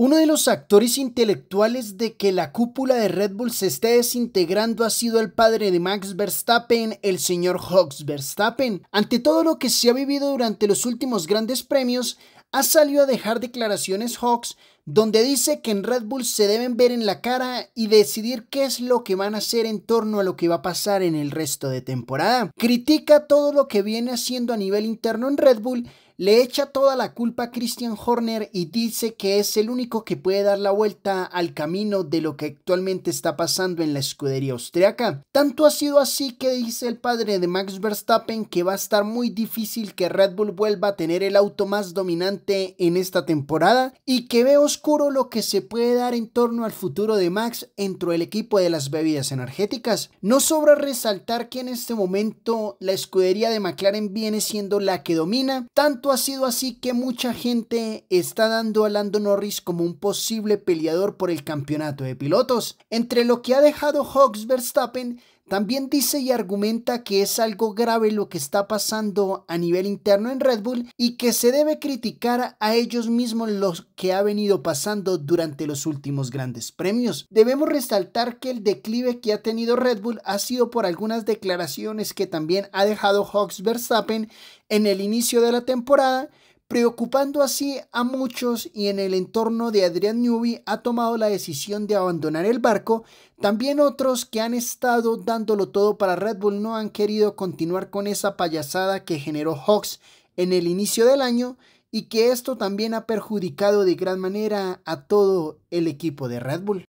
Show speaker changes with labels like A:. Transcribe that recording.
A: Uno de los actores intelectuales de que la cúpula de Red Bull se esté desintegrando ha sido el padre de Max Verstappen, el señor Hawks Verstappen. Ante todo lo que se ha vivido durante los últimos grandes premios, ha salido a dejar declaraciones Hawks donde dice que en Red Bull se deben ver en la cara y decidir qué es lo que van a hacer en torno a lo que va a pasar en el resto de temporada. Critica todo lo que viene haciendo a nivel interno en Red Bull le echa toda la culpa a Christian Horner y dice que es el único que puede dar la vuelta al camino de lo que actualmente está pasando en la escudería austriaca. Tanto ha sido así que dice el padre de Max Verstappen que va a estar muy difícil que Red Bull vuelva a tener el auto más dominante en esta temporada y que ve oscuro lo que se puede dar en torno al futuro de Max dentro del equipo de las bebidas energéticas. No sobra resaltar que en este momento la escudería de McLaren viene siendo la que domina tanto ha sido así que mucha gente está dando a Lando Norris como un posible peleador por el campeonato de pilotos. Entre lo que ha dejado Hogs Verstappen también dice y argumenta que es algo grave lo que está pasando a nivel interno en Red Bull y que se debe criticar a ellos mismos lo que ha venido pasando durante los últimos grandes premios. Debemos resaltar que el declive que ha tenido Red Bull ha sido por algunas declaraciones que también ha dejado Hawks Verstappen en el inicio de la temporada preocupando así a muchos y en el entorno de Adrián Newby ha tomado la decisión de abandonar el barco, también otros que han estado dándolo todo para Red Bull no han querido continuar con esa payasada que generó Hawks en el inicio del año y que esto también ha perjudicado de gran manera a todo el equipo de Red Bull.